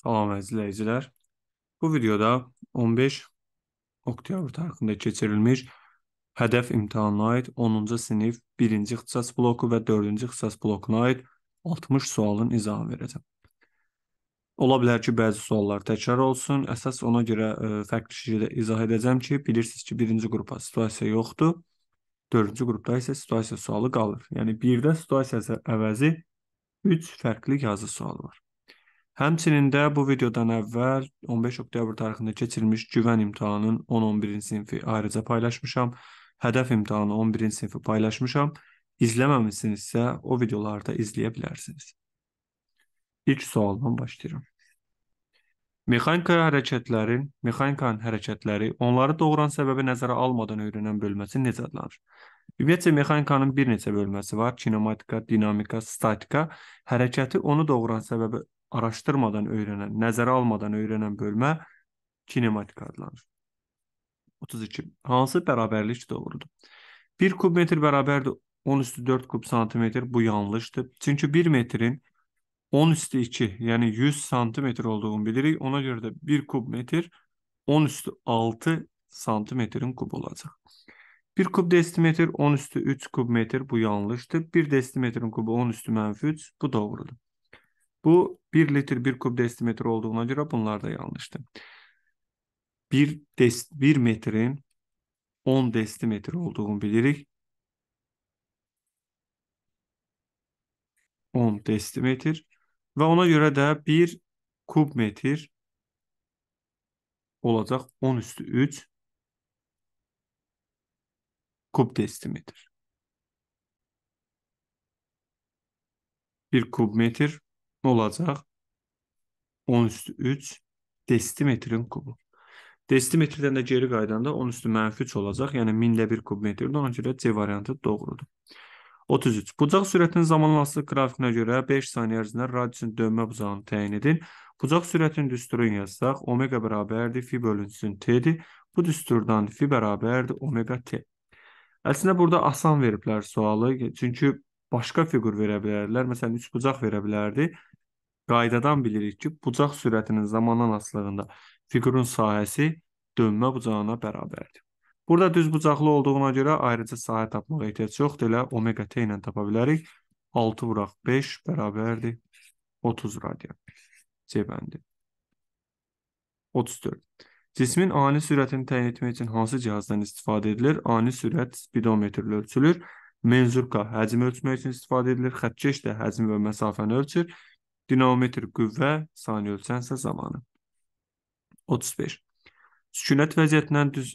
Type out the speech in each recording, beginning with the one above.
Salam əziz izləyicilər. Bu videoda 15 oktyabr tarixində keçirilmiş hədəf imtahanına aid 10-cu sinif 1-ci ixtisas bloku və 4-cü ixtisas blokuna aid 60 sualın izahını verəcəm. Ola bilər ki, bəzi suallar təkrar olsun. Əsas ona görə ə, e, fərqli şəkildə izah edəcəm ki, bilirsiniz ki, 1-ci qrupa situasiya yoxdur. 4-cü qrupda isə situasiya sualı qalır. Yəni 1-də situasiya əvəzi 3 fərqli yazı sualı var. Həmçinin də bu videodan əvvəl 15 oktyabr tarixində keçirilmiş güvən imtahanının 10-11-ci sinfi ayrıca paylaşmışam. Hədəf imtahanı 11-ci sinfi paylaşmışam. İzləməmisinizsə o videoları da izləyə bilərsiniz. İlk sualdan başlayıram. Mexanika hərəkətləri, mexanikanın hərəkətləri, onları doğuran səbəbi nəzərə almadan öyrənən bölməsi necə adlanır? Ümumiyyətcə mexanikanın bir neçə bölməsi var: kinematika, dinamika, statika. Hərəkəti onu doğuran səbəbi araşdırmadan öyrənən, nəzərə almadan öyrənən bölmə kinematik adlanır. 32. Hansı bərabərlik doğrudur? 1 kub metr bərabərdir 10 üstü 4 kub santimetr. Bu yanlışdır. Çünki 1 metrin 10 üstü 2, yəni 100 santimetr olduğunu bilirik. Ona görə də 1 kub metr 10 üstü 6 santimetrin kub olacaq. 1 kub desimetr 10 üstü 3 kub metr. Bu yanlışdır. 1 desimetrin kubu 10 üstü mənfi 3. Bu doğrudur. Bu 1 litre 1 kub desimetre olduğuna göre bunlar da yanlıştı. 1, des, 1 metrin 10 desimetre olduğunu bilirik. 10 desimetre ve ona göre de 1 kub metre olacak 10 üstü 3 kub desimetre. 1 kub metre. nə olacaq? 10 üstü 3 desimetrin kubu. Desimetrdən də geri qaydanda 10 üstü mənfi 3 olacaq. Yəni 1000-də 1 kub metrdir. Ona görə C variantı doğrudur. 33. Bucaq sürətinin zamanlaşdığı qrafikinə görə 5 saniyə ərzində radiusun dönmə bucağını təyin edin. Bucaq sürətinin düsturunu yazsaq, omega bərabərdir fi bölüntüsünün t-dir. Bu düsturdan fi bərabərdir omega t. Əslində burada asan veriblər sualı, çünki başqa fiqur verə bilərlər. Məsələn, 3 bucaq verə bilərdi. Qaydadan bilirik ki, bucaq sürətinin zamandan asılığında fiqurun sahəsi dönmə bucağına bərabərdir. Burada düz bucaqlı olduğuna görə ayrıca sahə tapmağa ehtiyac yoxdur. Elə omega t ilə tapa bilərik. 6 vuraq 5 bərabərdir 30 radian. C bəndi. 34. Cismin ani sürətini təyin etmək üçün hansı cihazdan istifadə edilir? Ani sürət spidometrlə ölçülür. Menzurka həcmi ölçmək üçün istifadə edilir. Xəttkeş də həcmi və məsafəni ölçür. Dinamometrik qüvvə saniyə ölçənsə zamanı. 35. Sükunət vəziyyətindən düz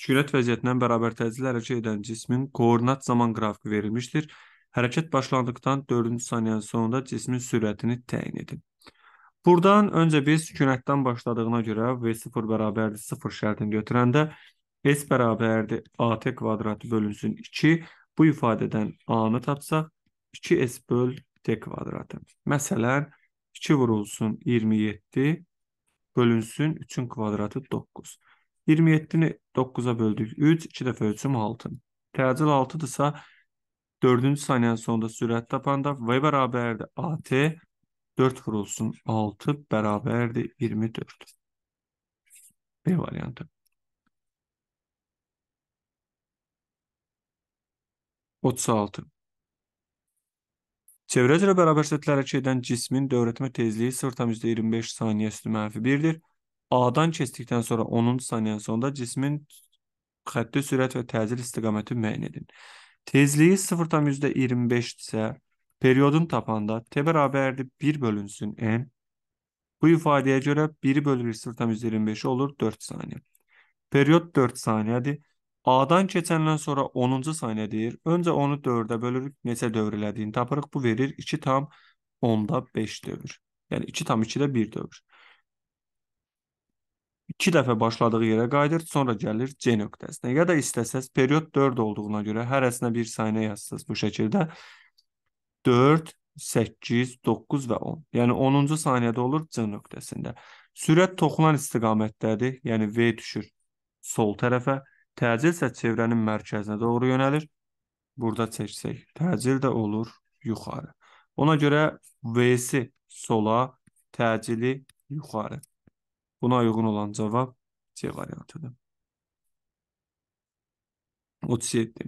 sükunət vəziyyətindən bərabər təzyiqlə hərəkət edən cismin koordinat zaman qrafiki verilmişdir. Hərəkət başlandıqdan 4-cü saniyənin sonunda cismin sürətini təyin edin. Burdan öncə biz sükunətdən başladığına görə V0 bərabərdir 0 şərtini götürəndə S bərabərdir AT kvadratı bölünsün 2. Bu ifadədən A-nı tapsaq 2S böl t kvadratı. Məsələn, 2 vurulsun 27, bölünsün 3-ün kvadratı 9. 27-ni 9-a böldük 3, 2 dəfə ölçüm 6. Təcil 6-dırsa, 4-cü saniyənin sonunda sürət tapanda V bərabərdir AT, 4 vurulsun 6 bərabərdir 24. B variantı. Otuz altı. Çevrə üzrə bərabər sətlərə gedən cismin dövrətmə tezliyi 0,25 saniyə üstü mənfi 1-dir. A-dan keçdikdən sonra 10-cu saniyənin sonunda cismin xətti sürət və təzil istiqaməti müəyyən edin. Tezliyi 0,25 isə periodun tapanda t bərabərdir 1 bölünsün n. Bu ifadəyə görə 1 bölü 0,25 olur 4 saniyə. Period 4 saniyədir. A-dan keçəndən sonra 10-cu saniyə deyir. Öncə onu 4-ə bölürük, neçə dövr elədiyini tapırıq. Bu verir 2 tam 10-da 5 dövr. Yəni 2 tam 2-də 1 dövr. 2 dəfə başladığı yerə qayıdır, sonra gəlir C nöqtəsinə. Ya da istəsəz period 4 olduğuna görə hərəsinə 1 saniyə yazsınız bu şəkildə. 4, 8, 9 və 10. Yəni 10-cu saniyədə olur C nöqtəsində. Sürət toxunan istiqamətdədir, yəni V düşür sol tərəfə. Təcil isə çevrənin mərkəzinə doğru yönəlir. Burada çəksək, təcil də olur yuxarı. Ona görə V-si sola, təcili yuxarı. Buna uyğun olan cavab C variantıdır. 37.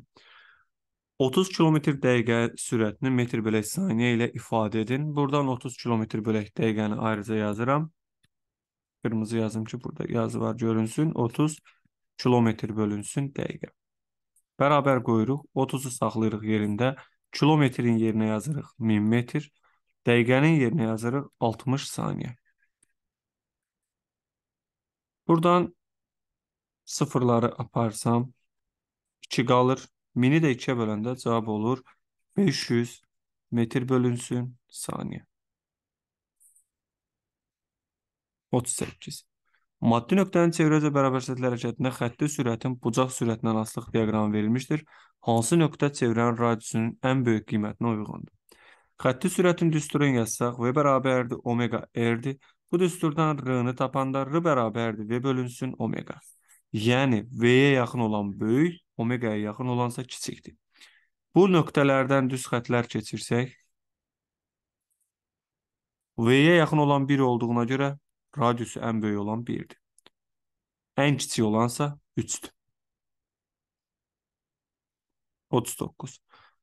30 km dəqiqə sürətini metr bölək saniyə ilə ifadə edin. Buradan 30 km bölək dəqiqəni ayrıca yazıram. Qırmızı yazım ki, burada yazı var görünsün. 30 kilometr bölünsün dəqiqə. Bərabər qoyuruq, 30-u saxlayırıq yerində. Kilometrin yerinə yazırıq 1000 metr, dəqiqənin yerinə yazırıq 60 saniyə. Buradan sıfırları aparsam 2 qalır. 1000-i də 2-yə böləndə cavab olur 500 metr bölünsün saniyə. 38. Maddi nöqtənin çevrəcə bərabər səthli hərəkətində xətti sürətin bucaq sürətindən asılıq diaqramı verilmişdir. Hansı nöqtə çevrənin radiusunun ən böyük qiymətinə uyğundur? Xətti sürətin düsturunu yazsaq, v bərabərdir omega r-dir. Bu düsturdan r-nı tapanda r bərabərdir v bölünsün omega. Yəni v-yə yaxın olan böyük, omega-ya yaxın olansa kiçikdir. Bu nöqtələrdən düz xətlər keçirsək, v-yə yaxın olan 1 olduğuna görə radiusu ən böyük olan 1-dir. Ən kiçik olansa 3-dür. 39.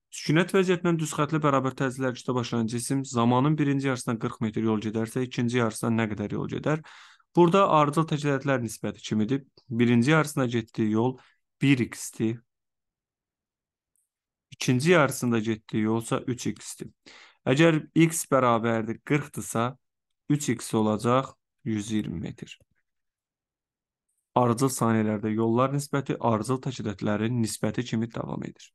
Sükunət vəziyyətindən düz xətli bərabər təzyiqlər üstə başlayan cisim zamanın birinci yarısına 40 metr yol gedərsə, ikinci yarısına nə qədər yol gedər? Burada ardıcıl təkidlər nisbəti kimidir? Birinci yarısına getdiyi yol 1x-dir. İkinci yarısında getdiyi yolsa 3x-dir. Əgər x bərabərdir 40-dırsa, 3x olacaq 120 metr. Arıcıl saniyələrdə yollar nisbəti arıcıl təşkilatların nisbəti kimi davam edir.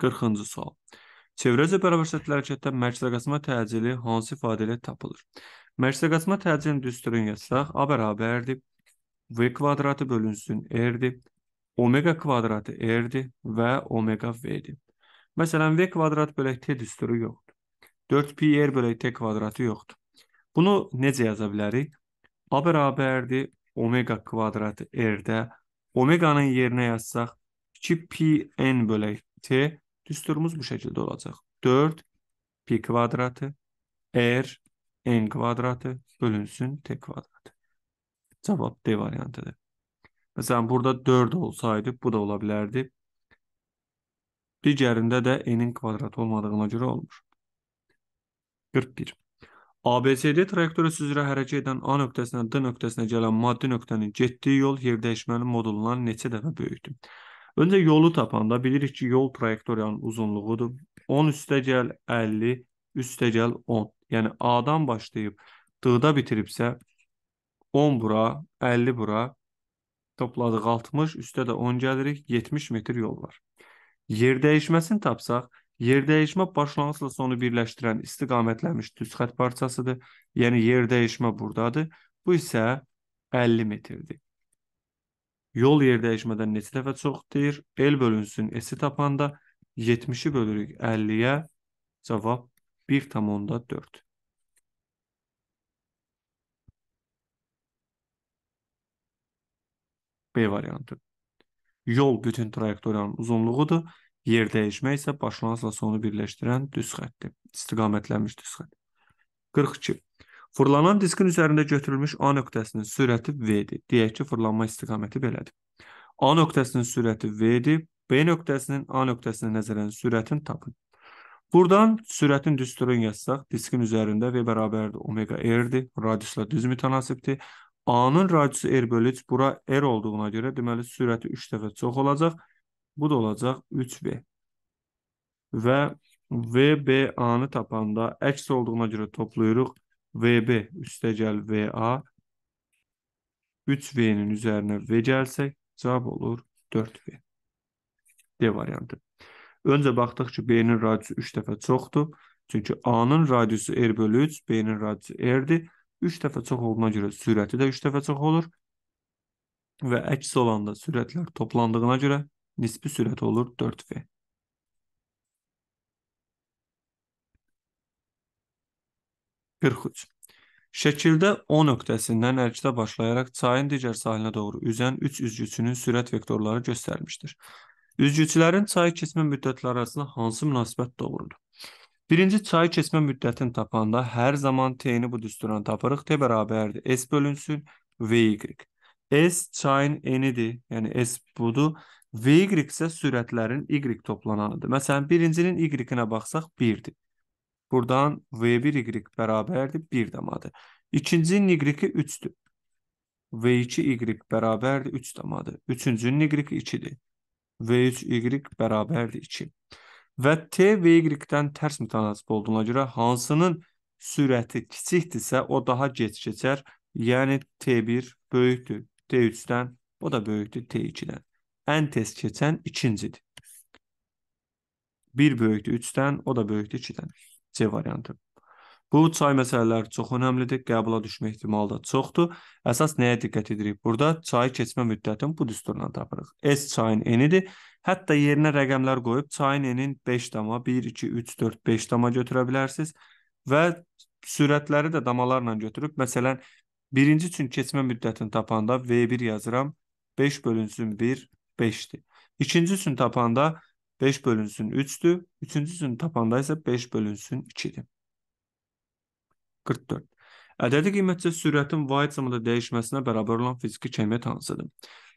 40-cı sual. Çevrəcə bərabər səthli hərəkətdə mərkəzləşmə təcili hansı ifadə ilə tapılır? Mərkəzləşmə təcilini düsturun yazsaq, a bərabərdir v kvadratı bölünsün r-dir, omega kvadratı r-dir və omega v-dir. Məsələn, v kvadrat bölək t düsturu yox. 4pi r bölü t kvadratı yoxdur. Bunu necə yaza bilərik? A bərabərdir omega kvadratı r-də. Omeganın yerinə yazsaq 2pn bölü t düsturumuz bu şəkildə olacaq. 4 pi kvadratı r n kvadratı bölünsün t kvadratı. Cavab D variantıdır. Məsələn, burada 4 olsaydı, bu da ola bilərdi. Digərində də n-in kvadratı olmadığına görə olmur. 41. ABCD trayektoriyası üzrə hərəkət edən A nöqtəsindən D nöqtəsinə gələn maddi nöqtənin getdiyi yol yer dəyişməli modulundan neçə dəfə böyükdür? Öncə yolu tapanda bilirik ki, yol trayektoriyanın uzunluğudur. 10 üstə gəl 50, üstə gəl 10. Yəni A-dan başlayıb D-da bitiribsə 10 bura, 50 bura topladıq 60, üstə də 10 gəlirik, 70 metr yol var. Yer dəyişməsini tapsaq Yer dəyişmə başlanğıcla sonu birləşdirən istiqamətlənmiş düz xətt parçasıdır. Yəni yer dəyişmə burdadır. Bu isə 50 metrdir. Yol yer dəyişmədən neçə dəfə çoxdur? L bölünsün S-i tapanda 70-i bölürük 50-yə. Cavab 1.4. B variantı. Yol bütün trayektoriyanın uzunluğudur. Yer dəyişmək isə başlanğıcla sonu birləşdirən düz xəttdir. İstiqamətlənmiş düz xətt. 42. Fırlanan diskin üzərində götürülmüş A nöqtəsinin sürəti V-dir. Deyək ki, fırlanma istiqaməti belədir. A nöqtəsinin sürəti V-dir. B nöqtəsinin A nöqtəsinə nəzərən sürətin tapın. Buradan sürətin düsturunu yazsaq, diskin üzərində V bərabərdir omega r-dir, radiusla düz mütənasibdir. A-nın radiusu r bölü 3, bura r olduğuna görə deməli sürəti 3 dəfə çox olacaq. Bu da olacaq 3V. Və VBA-nı tapanda əks olduğuna görə toplayırıq. VB üstəgəl VA 3V-nin üzərinə V gəlsək, cavab olur 4V. D variantı. Öncə baxdıq ki, B-nin radiusu 3 dəfə çoxdur. Çünki A-nın radiusu R bölü 3, B-nin radiusu R-dir. 3 dəfə çox olduğuna görə sürəti də 3 dəfə çox olur. Və əks olanda sürətlər toplandığına görə nisbi sürət olur 4V. Şəkildə O nöqtəsindən ərkdə başlayaraq çayın digər sahilinə doğru üzən 3 üzgüçünün sürət vektorları göstərmişdir. Üzgüçülərin çay keçmə müddətləri arasında hansı münasibət doğrudur? Birinci çay keçmə müddətini tapanda hər zaman T-ni bu düsturuna tapırıq. T bərabərdir S bölünsün VY. S çayın N-idir, yəni S budur. V-y isə sürətlərin y toplananıdır. Məsələn, birincinin y-inə baxsaq 1-dir. Buradan V1y bərabərdir 1 damadır. İkincinin y-i 3-dür. V2y bərabərdir 3 damadır. Üçüncünün y-i 2-dir. V3y bərabərdir 2. Və T V-dən tərs mütənasib olduğuna görə hansının sürəti kiçikdirsə, o daha gec keçər. Yəni T1 böyükdür T3-dən, o da böyükdür T2-dən ən tez keçən ikincidir. 1 böyükdür 3-dən, o da böyükdür 2-dən. C variantı. Bu çay məsələləri çox önəmlidir. Qəbula düşmə ehtimalı da çoxdur. Əsas nəyə diqqət edirik? Burada çayı keçmə müddətini bu düsturla tapırıq. S çayın enidir. Hətta yerinə rəqəmlər qoyub çayın enin 5.1, 2, 3, 4, 5 dama götürə bilərsiniz və sürətləri də damalarla götürüb, məsələn, birinci üçün keçmə müddətini tapanda V1 yazıram, 5 bölünsün 1 5-dir. İkinci üçün tapanda 5 bölünsün 3-dür. Üçüncü üçün tapanda isə 5 bölünsün 2-dir. 44. Ədədi qiymətcə sürətin vaid zamanda dəyişməsinə bərabər olan fiziki kəmiyyət hansıdır?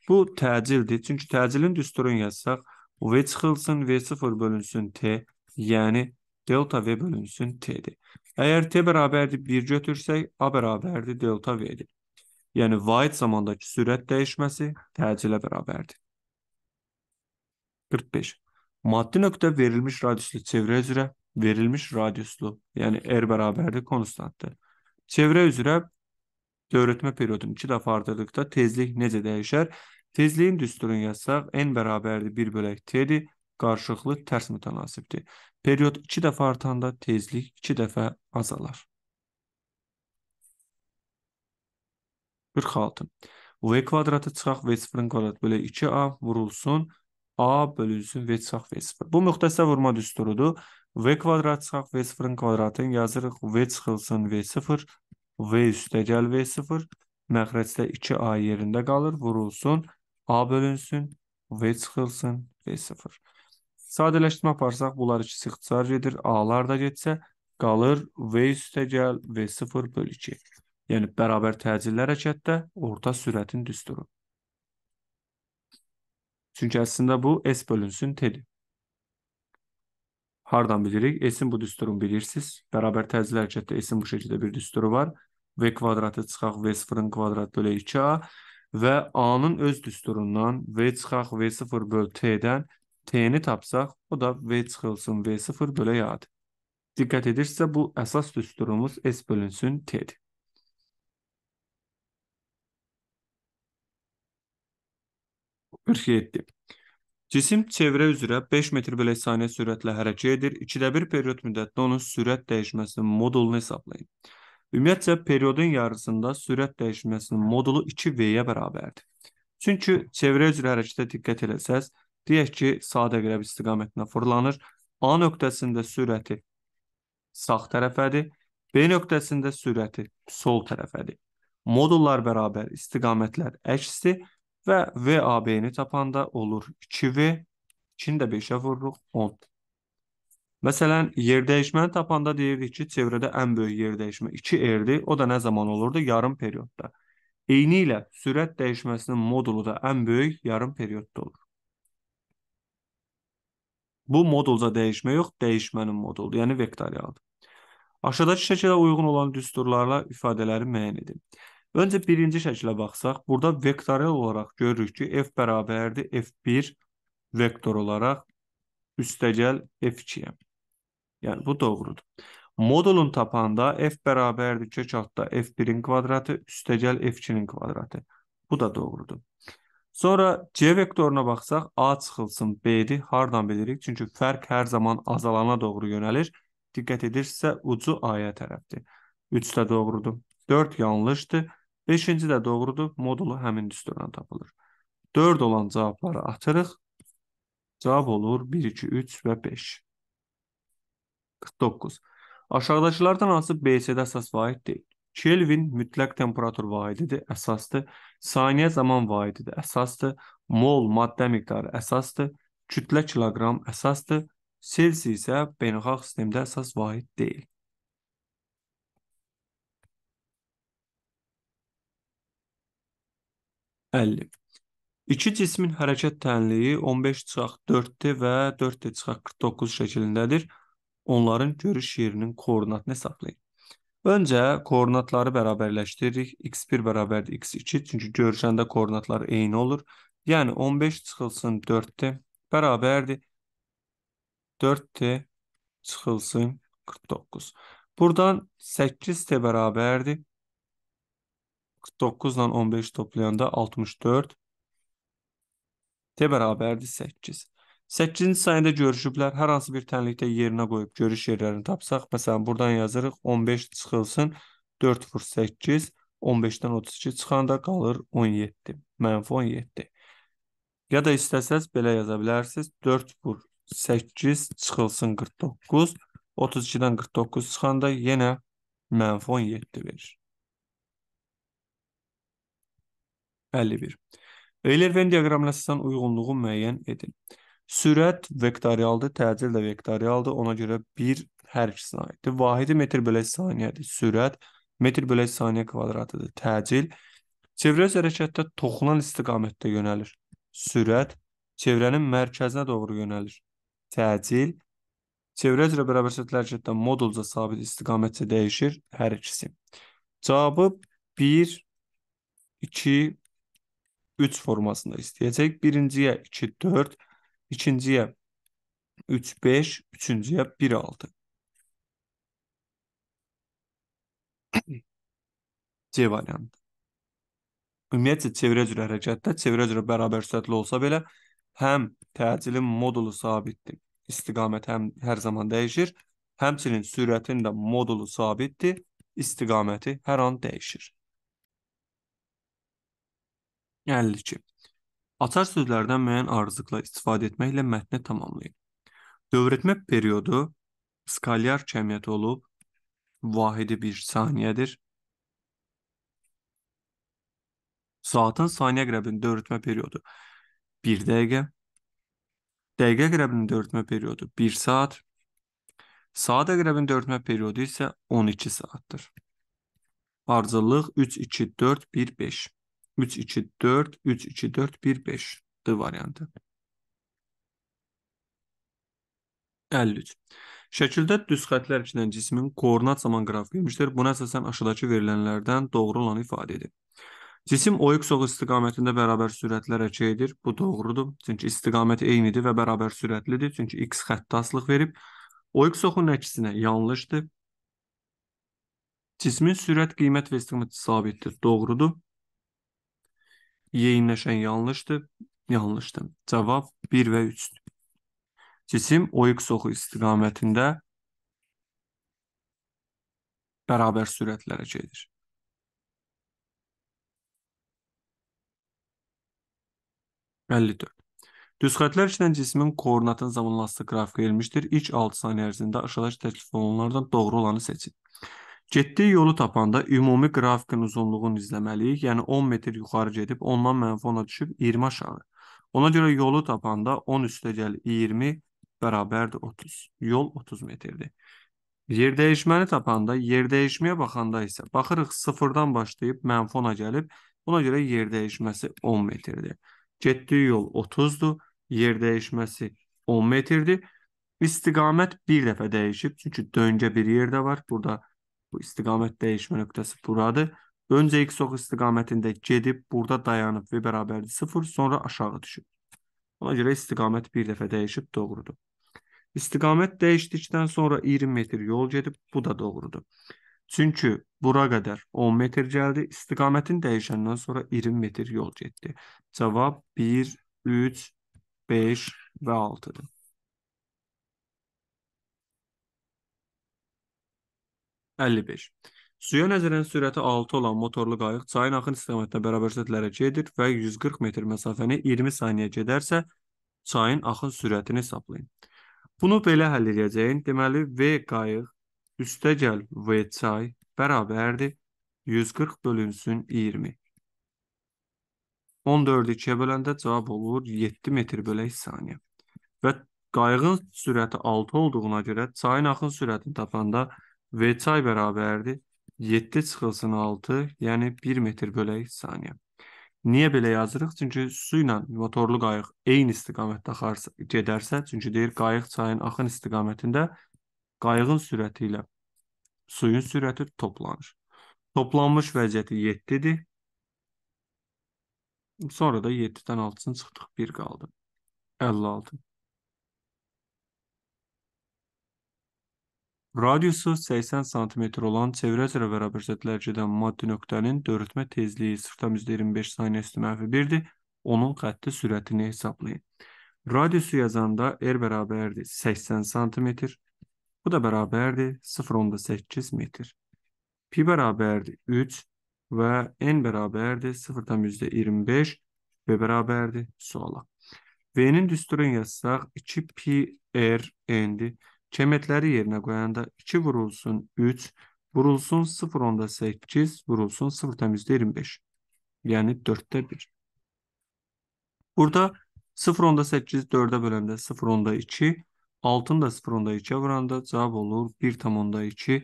Bu təcildir. Çünki təcilin düsturunu yazsaq, V çıxılsın, V0 bölünsün T, yəni delta V bölünsün T-dir. Əgər T bərabərdir 1 götürsək, A bərabərdir delta V-dir. Yəni vaid zamandakı sürət dəyişməsi təcilə bərabərdir. 45. Maddi nöqtə verilmiş radiuslu çevrə üzrə verilmiş radiuslu, yəni r er bərabərdir konstantdır. Çevrə üzrə dövrətmə periodunu 2 dəfə artırdıqda tezlik necə dəyişər? Tezliyin düsturunu yazsaq n bərabərdir 1 bölək t-dir, qarşılıqlı tərs mütənasibdir. Period 2 dəfə artanda tezlik 2 dəfə azalar. 46. V kvadratı çıxaq V0-ın kvadrat bölə 2A vurulsun A bölünsün V çıxaq V sıfır. Bu müxtəsər vurma düsturudur. V kvadrat çıxaq V sıfırın kvadratını yazırıq. V çıxılsın V sıfır. V üstəgəl V sıfır. Məxrəcdə 2A yerində qalır. Vurulsun. A bölünsün. V çıxılsın V sıfır. Sadələşdirmə aparsaq bunlar ikisi ixtisar gedir. A-lar da getsə qalır V üstəgəl V sıfır bölü 2. Yəni bərabər təcillər hərəkətdə orta sürətin düsturu. Çünki əslində bu S bölünsün T-dir. Hardan bilirik? S-in bu düsturunu bilirsiniz. Bərabər təzyiqli hərəkətdə S-in bu şəkildə bir düsturu var. V kvadratı çıxaq V sıfırın kvadratı bölə 2A və A-nın öz düsturundan V çıxaq V sıfır böl T-dən T-ni tapsaq, o da V çıxılsın V sıfır bölə A-dır. Diqqət edirsə, bu əsas düsturumuz S bölünsün T-dir. 47. Cisim çevrə üzrə 5 metr belə saniyə sürətlə hərəkət edir. 2də 1 period müddətində onun sürət dəyişməsinin modulunu hesablayın. Ümumiyyətcə periodun yarısında sürət dəyişməsinin modulu 2v-yə bərabərdir. Çünki çevrə üzrə hərəkətə diqqət eləsəz, deyək ki, sadə qərb istiqamətinə fırlanır. A nöqtəsində sürəti sağ tərəfədir. B nöqtəsində sürəti sol tərəfədir. Modullar bərabər istiqamətlər əksdir Və VAB-ni tapanda olur 2V. 2-ni də 5-ə vururuq 10. Məsələn, yer dəyişməni tapanda deyirdik ki, çevrədə ən böyük yer dəyişmə 2R-dir. O da nə zaman olurdu? Yarım periodda. Eyni ilə sürət dəyişməsinin modulu da ən böyük yarım periodda olur. Bu modulca dəyişmə yox, dəyişmənin moduludur, yəni vektorialdır. Aşağıdakı şəkildə uyğun olan düsturlarla ifadələri müəyyən edin. Öncə birinci şəklə baxsaq, burada vektorial olaraq görürük ki, f bərabərdir f1 vektor olaraq üstəgəl f2-yə. Yəni, bu doğrudur. Modulun tapanda f bərabərdir kök altda f1-in kvadratı üstəgəl f2-nin kvadratı. Bu da doğrudur. Sonra C vektoruna baxsaq, A çıxılsın B-dir. Hardan bilirik? Çünki fərq hər zaman azalana doğru yönəlir. Diqqət edirsə, ucu A-ya tərəfdir. 3 də doğrudur. 4 yanlışdır. 5-ci də doğrudur. Modulu həmin düsturdan tapılır. 4 olan cavabları atırıq. Cavab olur 1, 2, 3 və 5. 49. Aşağıdakılardan hansı BC-də əsas vahid deyil? Kelvin mütləq temperatur vahididir, əsasdır. Saniyə zaman vahididir, əsasdır. Mol maddə miqdarı əsasdır. Kütlə kiloqram əsasdır. Selsi isə beynəlxalq sistemdə əsas vahid deyil. 50. İki cismin hərəkət tənliyi 15 çıxaq 4D və 4D çıxaq 49 şəklindədir. Onların görüş yerinin koordinatını hesablayın. Öncə koordinatları bərabərləşdiririk. x1 bərabərdir x2, çünki görüşəndə koordinatlar eyni olur. Yəni 15 çıxılsın 4D bərabərdir 4D çıxılsın 49. Buradan 8D bərabərdir 49 ilə 15 toplayanda 64. T bərabərdir 8. 8-ci sayında görüşüblər. Hər hansı bir tənlikdə yerinə qoyub görüş yerlərini tapsaq, məsələn, buradan yazırıq 15 çıxılsın, 4 vur 8, 15-dən 32 çıxanda qalır 17, mənfi 17. Ya da istəsəz belə yaza bilərsiniz, 4 vur 8 çıxılsın 49, 32-dən 49 çıxanda yenə mənfi 17 verir. 51. Eyler-Venn diaqramına uyğunluğu müəyyən edin. Sürət vektorialdır, təcil də vektorialdır. Ona görə 1 hər ikisinə aiddir. Vahidi metr bölək saniyədir. Sürət metr bölək saniyə kvadratıdır. Təcil çevrəz hərəkətdə toxunan istiqamətdə yönəlir. Sürət çevrənin mərkəzinə doğru yönəlir. Təcil çevrə üzrə bərabər sətlər hərəkətdə modulca sabit istiqamətdə dəyişir hər ikisi. Cavabı 1 2 3 formasında istəyəcək. Birinciyə 2-4, ikinciyə 3-5, üçüncüyə 1-6. C variantı. Ümumiyyətlə, çevirə cürə hərəkətdə, çevirə cürə bərabər sürətli olsa belə, həm təcilin modulu sabitdir, istiqamət həm hər zaman dəyişir, həmçinin sürətin də modulu sabitdir, istiqaməti hər an dəyişir. 52. Açar sözlərdən müəyyən arzıqla istifadə etməklə mətni tamamlayın. Dövrətmə periodu skalyar kəmiyyət olub, vahidi bir saniyədir. Saatın saniyə qrəbinin dövrətmə periodu 1 dəqiqə. Dəqiqə qrəbinin dövrətmə periodu 1 saat. Saat əqrəbinin dövrətmə periodu isə 12 saatdır. Arzılıq 3, 2, 4, 1, 5. 3, 2, 4, 3, 2, 4, 1, 5. D variantı. 53. Şəkildə düz xətlər içindən cismin koordinat zaman qrafiq vermişdir. Buna əsasən aşağıdakı verilənlərdən doğru olanı ifadə edin. Cisim OX oğu istiqamətində bərabər sürətlə hərəkət edir. Bu doğrudur. Çünki istiqaməti eynidir və bərabər sürətlidir. Çünki X xəttə aslıq verib. OX oxunun əksinə yanlışdır. Cismin sürət, qiymət və istiqaməti sabitdir. Doğrudur. Yeyinləşən yanlışdır. Yanlışdır. Cavab 1 və 3-dür. Cisim OX oxu istiqamətində bərabər sürətlərə gedir. Əlli dörd. Düz xətlər içindən cismin koordinatın zamanlaşdığı qrafik verilmişdir. İlk 6 saniyə ərzində aşağıdakı təklif olunanlardan doğru olanı seçin. Getdiyi yolu tapanda ümumi qrafikin uzunluğunu izləməliyik, yəni 10 metr yuxarı gedib ondan mənfi 10-a düşüb 20 aşağı. Ona görə yolu tapanda 10 üstə gəl 20 bərabərdir 30. Yol 30 metrdir. Yer dəyişməni tapanda yer dəyişməyə baxanda isə baxırıq 0-dan başlayıb mənfi 10-a gəlib, buna görə yer dəyişməsi 10 metrdir. Getdiyi yol 30-dur, yer dəyişməsi 10 metrdir. İstiqamət bir dəfə dəyişib, çünki döngə bir yerdə var. Burada Bu istiqamət dəyişmə nöqtəsi buradır. Öncə x-ox istiqamətində gedib, burada dayanıb v bərabərdir 0, sonra aşağı düşüb. Ona görə istiqamət bir dəfə dəyişib, doğrudur. İstiqamət dəyişdikdən sonra 20 metr yol gedib, bu da doğrudur. Çünki bura qədər 10 metr gəldi, istiqamətin dəyişəndən sonra 20 metr yol getdi. Cavab 1, 3, 5 və 6-dır. 55. Suya nəzərən sürəti 6 olan motorlu qayıq çayın axın istiqamətində bərabər sürətlərə gedir və 140 metr məsafəni 20 saniyə gedərsə, çayın axın sürətini hesablayın. Bunu belə həll edəcəyin. Deməli, V qayıq üstə gəl V çay bərabərdir 140 bölünsün 20. 14-ü 2-yə böləndə cavab olur 7 metr bölək saniyə. Və qayığın sürəti 6 olduğuna görə çayın axın sürətini tapanda 140 VÇay bərabərdir 7 çıxılsın 6, yəni 1 metr bölək saniyə. Niyə belə yazırıq? Çünki su ilə motorlu qayıq eyni istiqamətdə axarsa, gedərsə, çünki deyir qayıq çayın axın istiqamətində qayığın sürəti ilə suyun sürəti toplanır. Toplanmış vəziyyəti 7-dir. Sonra da 7-dən 6-sını çıxdıq, 1 qaldı. 56. Radiusu 80 cm olan çevrə-çevrə bərabər cədlərcədən maddi nöqtənin dörtmə tezliyi 0,25 saniyə üstü mənfi 1 Onun xətti sürətini hesablayın. Radiusu yazanda R bərabərdir 80 cm. Bu da bərabərdir 0,8 metr. Pi bərabərdir 3 və N bərabərdir 0,25 B bərabərdir suala. V-nin düsturunu yazsaq 2 pi R n Kemetləri yerinə qoyanda 2 vurulsun 3, vurulsun 0.8, vurulsun 0.25. Yəni 4-də 1. Burada 0.8 4-ə böləndə 0.2, 6-ın da 0.2-yə vuranda cavab olur 1.2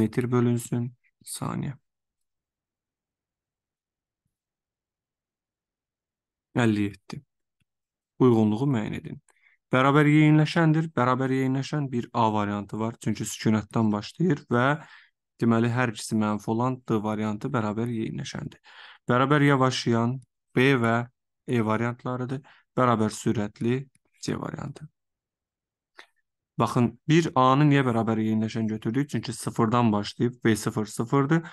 metr bölünsün saniyə. 57. Uyğunluğu müəyyən edin. Bərabər yeyinləşəndir. Bərabər yeyinləşən bir A variantı var. Çünki sükunətdən başlayır və deməli hər ikisi mənfi olan D variantı bərabər yeyinləşəndir. Bərabər yavaşlayan B və E variantlarıdır. Bərabər sürətli C variantı. Baxın, bir A-nı niyə bərabər yeyinləşən götürdük? Çünki sıfırdan başlayıb V0 sıfırdır.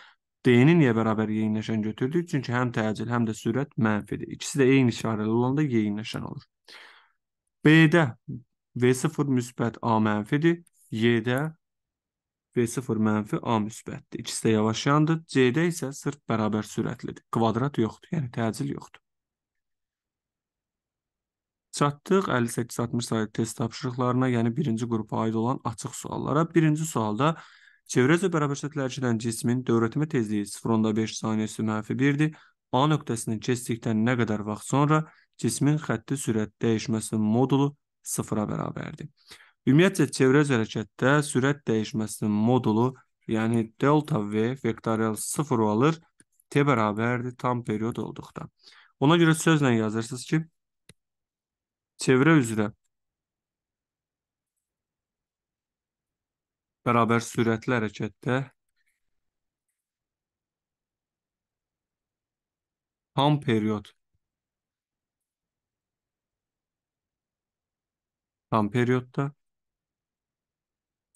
D-ni niyə bərabər yeyinləşən götürdük? Çünki həm təcil, həm də sürət mənfidir. İkisi də eyni işarəli olanda yeyinləşən olur. B-də V0 müsbət A mənfidir. Y-də V0 mənfi A müsbətdir. İkisi də yavaş yandır. C-də isə sırf bərabər sürətlidir. Kvadrat yoxdur, yəni təcil yoxdur. Çatdıq 58-60 saylı test tapşırıqlarına, yəni birinci qrupa aid olan açıq suallara. Birinci sualda çevrəcə bərabər sürətlərçilən cismin dövrətmə tezliyi 0.5 saniyəsi mənfi 1-dir. A nöqtəsini keçdikdən nə qədər vaxt sonra cismin xətti sürət dəyişməsinin modulu sıfıra bərabərdir. Ümumiyyətcə çevrəc hərəkətdə sürət dəyişməsinin modulu, yəni delta v vektorial 0 alır, t bərabərdir tam period olduqda. Ona görə sözlə yazırsınız ki, çevrə üzrə bərabər sürətli hərəkətdə tam period tam periyodda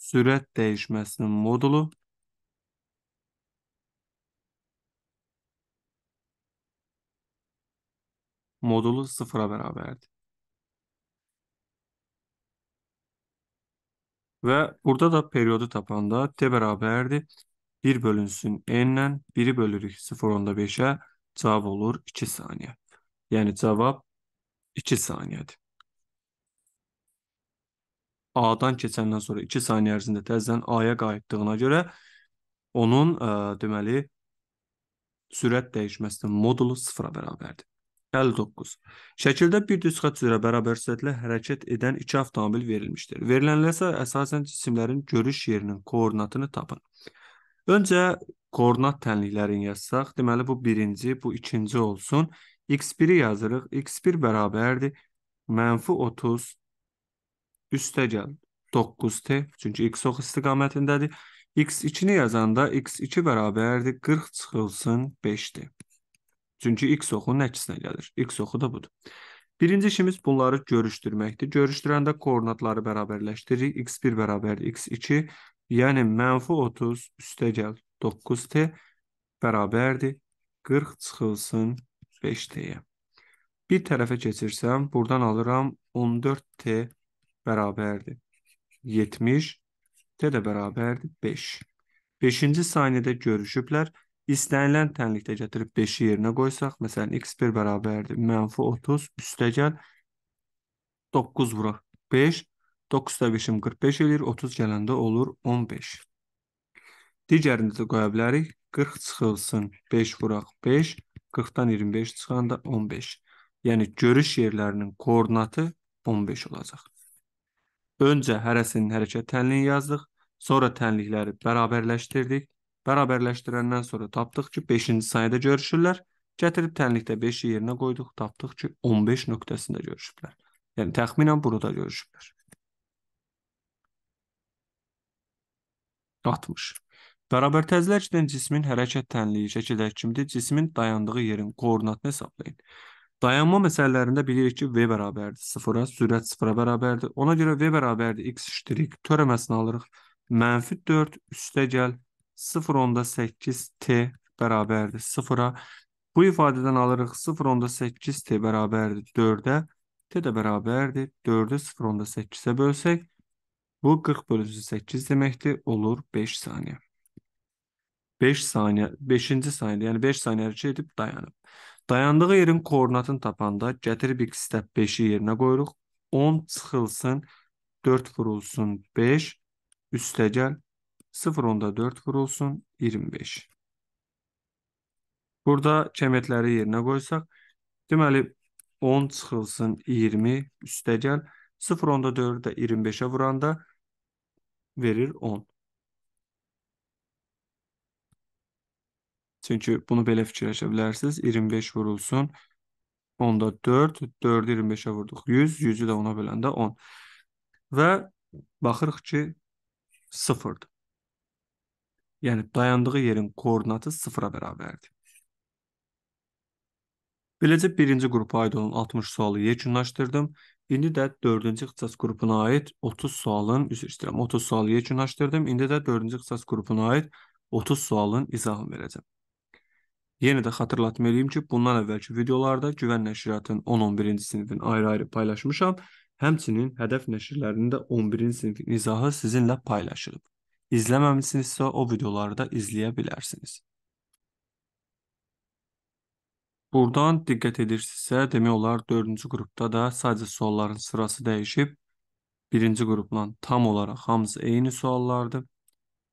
sürət dəyişməsinin modulu modulu sıfıra bərabərdir. Və burada da periyodu tapanda t bərabərdir. 1 bölünsün n-lə, 1-i bölürük 0.5-ə, cavab olur 2 saniyə. Yəni cavab 2 saniyədir. A-dan keçəndən sonra 2 saniyə ərzində təzədən A-ya qayıtdığına görə onun ə, e, deməli sürət dəyişməsinin modulu 0-a bərabərdir. 59. Şəkildə bir düz xətt üzrə bərabər sürətlə hərəkət edən iki avtomobil verilmişdir. Verilənlərsə əsasən cisimlərin görüş yerinin koordinatını tapın. Öncə koordinat tənliklərini yazsaq, deməli bu birinci, bu ikinci olsun. X1-i yazırıq. X1 bərabərdir. Mənfi 30 üstə gəl 9t, çünki x ox istiqamətindədir. x2-ni yazanda x2 bərabərdir 40 çıxılsın 5-dir. Çünki x oxunun əksinə gəlir. x oxu da budur. Birinci işimiz bunları görüşdürməkdir. Görüşdürəndə koordinatları bərabərləşdiririk. x1 bərabərdir x2, yəni mənfi 30 üstə gəl 9t bərabərdir 40 çıxılsın 5t-yə. Bir tərəfə keçirsəm, buradan alıram 14t bərabərdir 70, T də bərabərdir 5. 5-ci saniyədə görüşüblər. İstənilən tənlikdə gətirib 5-i yerinə qoysaq, məsələn, x1 bərabərdir mənfi 30, üstəgəl 9 vuraq 5, 9-da 5-im 45 eləyir, 30 gələndə olur 15. Digərini də qoya bilərik, 40 çıxılsın 5 vuraq 5, 40-dan 25 çıxanda 15. Yəni görüş yerlərinin koordinatı 15 olacaq. Öncə hərəsinin hərəkət tənliyini yazdıq, sonra tənlikləri bərabərləşdirdik. Bərabərləşdirəndən sonra tapdıq ki, 5-ci sayda görüşürlər. Gətirib tənlikdə 5-i yerinə qoyduq, tapdıq ki, 15 nöqtəsində görüşüblər. Yəni təxminən burada görüşüblər. 60. Bərabər təzlər cismin hərəkət tənliyi şəkildəki kimidir. Cismin dayandığı yerin koordinatını hesablayın. Dayanma məsələlərində bilirik ki, V bərabərdir 0-a, sürət 0-a bərabərdir. Ona görə V bərabərdir x şdirik. Törəməsini alırıq. Mənfi 4 üstə gəl 0.8t bərabərdir 0-a. Bu ifadədən alırıq 0.8t bərabərdir 4-ə. T də bərabərdir 4-ü 0.8-ə bölsək. Bu 40 bölüsü 8 deməkdir. Olur 5 saniyə. 5 saniyə, 5-ci saniyədə, yəni 5 saniyə hərəkət edib dayanıb. Dayandığı yerin koordinatını tapanda gətirib x istəb 5-i yerinə qoyuruq. 10 çıxılsın, 4 vurulsun 5, üstəgəl 0 onda 4 vurulsun 25. Burada kəmiyyətləri yerinə qoysaq, deməli 10 çıxılsın 20 üstəgəl 0 onda 4-ü də 25-ə vuranda verir 10. Çünki bunu belə fikirləşə bilərsiniz. 25 vurulsun. Onda 4, 4-ü 25-ə vurduq 100, 100-ü də 10-a böləndə 10. Və baxırıq ki, 0-dır. Yəni dayandığı yerin koordinatı 0-a bərabərdir. Beləcə birinci qrupa aid olan 60 sualı yekunlaşdırdım. İndi də 4-cü ixtisas qrupuna aid 30 sualın, üzr istəyirəm, 30 sualı yekunlaşdırdım. İndi də 4-cü ixtisas qrupuna aid 30 sualın izahını verəcəm. Yenə də xatırlatma eləyim ki, bundan əvvəlki videolarda Güvən Nəşriyyatın 10-11-ci sinifini ayrı-ayrı paylaşmışam. Həmçinin hədəf nəşrlərinin də 11-ci sinifin izahı sizinlə paylaşılıb. İzləməmisinizsə o videoları da izləyə bilərsiniz. Buradan diqqət edirsinizsə, demək olar 4-cü qrupda da sadəcə sualların sırası dəyişib. 1-ci qrupla tam olaraq hamısı eyni suallardır.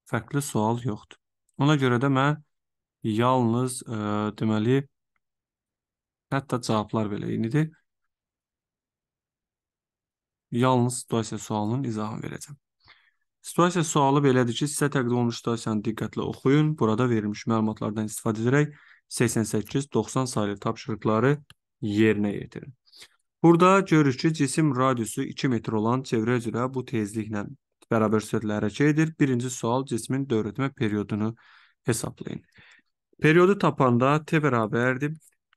Fərqli sual yoxdur. Ona görə də mən yalnız ə, e, deməli hətta cavablar belə eynidir. Yalnız situasiya sualının izahını verəcəm. Situasiya sualı belədir ki, sizə təqdim olunmuş situasiyanı diqqətlə oxuyun. Burada verilmiş məlumatlardan istifadə edərək 88-90 saylı tapşırıqları yerinə yetirin. Burada görürük ki, cisim radiusu 2 metr olan çevrə üzrə bu tezliklə bərabər sürətlə hərəkət edir. Birinci sual cismin dövrətmə periodunu hesablayın. Periodu tapanda t bərabərdir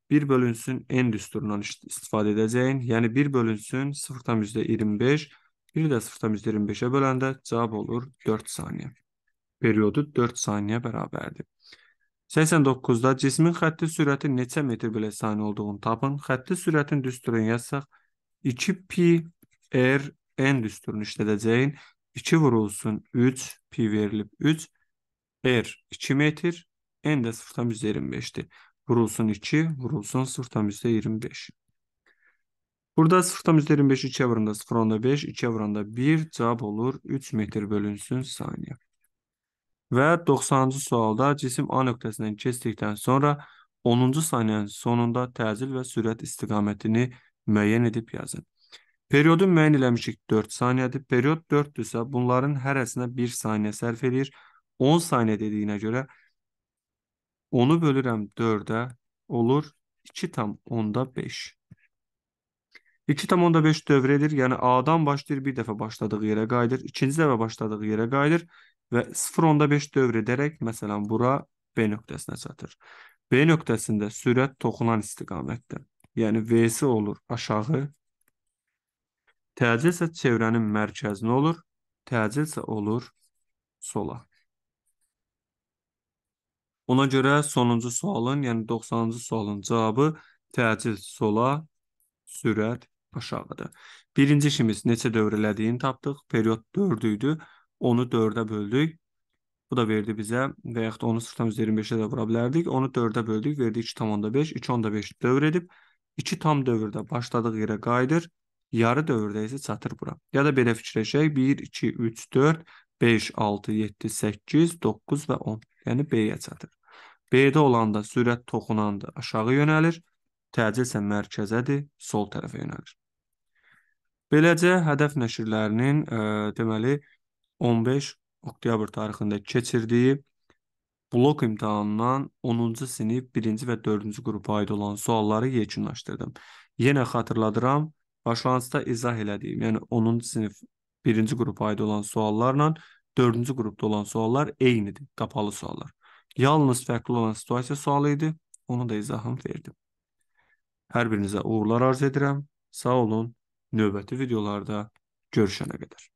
1 bölünsün n düsturundan istifadə edəcəyin. Yəni 1 bölünsün 0,25, biri də 0,25-ə böləndə cavab olur 4 saniyə. Periodu 4 saniyə bərabərdir. 89-da cismin xətti sürəti neçə metr belə saniyə olduğunu tapın. Xətti sürətin düsturunu yazsaq 2 pi r er n düsturunu işlədəcəyin. 2 vurulsun 3, pi verilib 3, r 2 metr, n də 0,25-dir. Vurulsun 2, vurulsun 0,25. Burada 0,25 2 vuranda 0,5, 2 vuranda 1 cavab olur 3 metr bölünsün saniyə. Və 90-cı sualda cisim A nöqtəsindən keçdikdən sonra 10-cu saniyənin sonunda təzil və sürət istiqamətini müəyyən edib yazın. Periodu müəyyən eləmişik 4 saniyədir. Period 4-dürsə bunların hərəsinə 1 saniyə sərf edir. 10 saniyə dediyinə görə 10-u bölürəm 4-ə, olur 2 tam 10-da 5. 2 tam 10-da 5 dövrə edir, yəni A-dan başlayır, bir dəfə başladığı yerə qayıdır, ikinci dəfə başladığı yerə qayıdır və 0.5 dövr edərək, məsələn, bura B nöqtəsinə çatır. B nöqtəsində sürət toxunan istiqamətdə, yəni V-si olur aşağı, təcil isə çevrənin mərkəzinə olur, təcil isə olur sola. Ona görə sonuncu sualın, yəni 90-cı sualın cavabı təcil sola, sürət aşağıdır. Birinci işimiz neçə dövrələdiyini tapdıq. Period 4 idi. Onu 4-ə böldük. Bu da verdi bizə və yaxud onu 0,25-ə də vura bilərdik. Onu 4-ə böldük, verdi 2,5, 2,5 dövr edib. 2 tam dövrdə başladıq yerə qayıdır, yarı dövrdə isə çatır bura. Ya da belə fikirləşək, 1, 2, 3, 4, 5, 6, 7, 8, 9 və 10 yəni B-yə çatır. B-də olanda sürət toxunanda aşağı yönəlir, təcil isə mərkəzədir, sol tərəfə yönəlir. Beləcə hədəf nəşrlərinin ə, e, deməli 15 oktyabr tarixində keçirdiyi blok imtahanından 10-cu sinif 1-ci və 4-cü qrupa aid olan sualları yekunlaşdırdım. Yenə xatırladıram, başlanğıcda izah elədiyim, yəni 10-cu sinif 1-ci qrupa aid olan suallarla dördüncü qrupda olan suallar eynidir, qapalı suallar. Yalnız fərqli olan situasiya sualı idi, onu da izahım verdim. Hər birinizə uğurlar arz edirəm, sağ olun, növbəti videolarda görüşənə qədər.